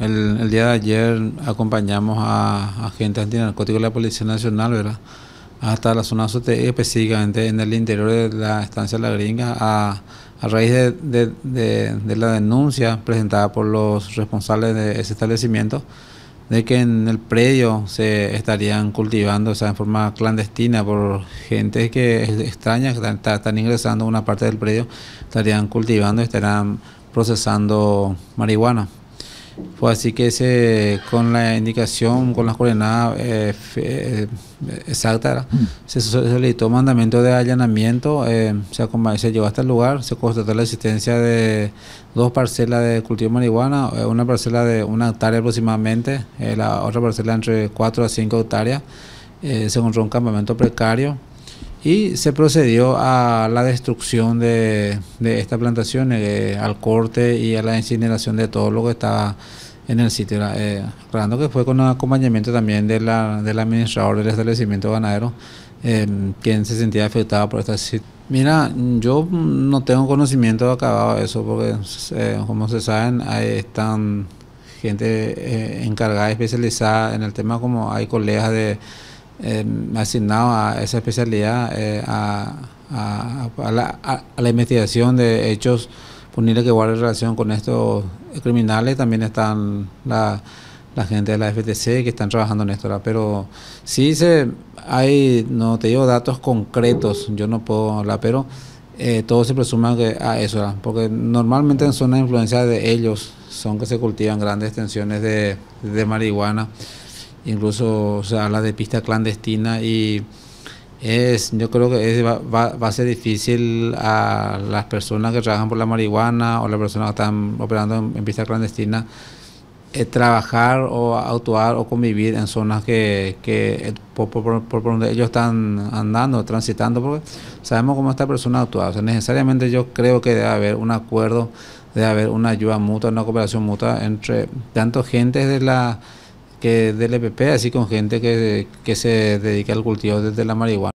El, día de ayer acompañamos a agentes antinarcóticos de la Policía Nacional, ¿verdad? Hasta la zona SOTE, específicamente en el interior de la estancia La Gringa, a, raíz de, la denuncia presentada por los responsables de ese establecimiento, de que en el predio se estarían cultivando, o sea, en forma clandestina, por gente que extraña, que están, ingresando a una parte del predio, estarían cultivando, y estarían procesando marihuana. Pues así que con la indicación, con las coordenadas eh, eh exactas, mm. se solicitó mandamiento de allanamiento, eh, se, se, llegó hasta el lugar, se constató la existencia de dos parcelas de cultivo de marihuana, eh, una parcela de una hectárea aproximadamente, la otra parcela entre 4 a 5 hectáreas, se encontró un campamento precario, y se procedió a la destrucción de, de esta plantación, eh, al corte y a la incineración de todo lo que estaba en el sitio, eh, que fue con acompañamiento también de del administrador del establecimiento ganadero, em, quien se sentía afectado por esta situación. Mira, yo no tengo conocimiento acabado de eso, porque eh, como se saben, hay, están gente eh, encargada, especializada en el tema, como hay colegas de eh, asignado a esa especialidad, eh, a, la, investigación de hechos punibles que guardan relación con estos criminales. También están la, la, gente de la FTC que están trabajando en esto. Pero sí se, hay, no te digo datos concretos, yo no puedo hablar, pero eh, todo se presuma que a eso, porque normalmente en zonas influencia de ellos son que se cultivan grandes extensiones de, de marihuana incluso o se habla de pista clandestina y es, yo creo que va, a ser difícil a las personas que trabajan por la marihuana o las personas que están operando en, pista clandestina eh, trabajar o actuar o convivir en zonas que, eh, por, donde ellos están andando, transitando, porque sabemos cómo esta persona actúa. O sea, necesariamente yo creo que debe haber un acuerdo, debe haber una ayuda mutua, una cooperación mutua entre tanto gentes de la que del EPP, así con gente que, que se dedica al cultivo desde la marihuana.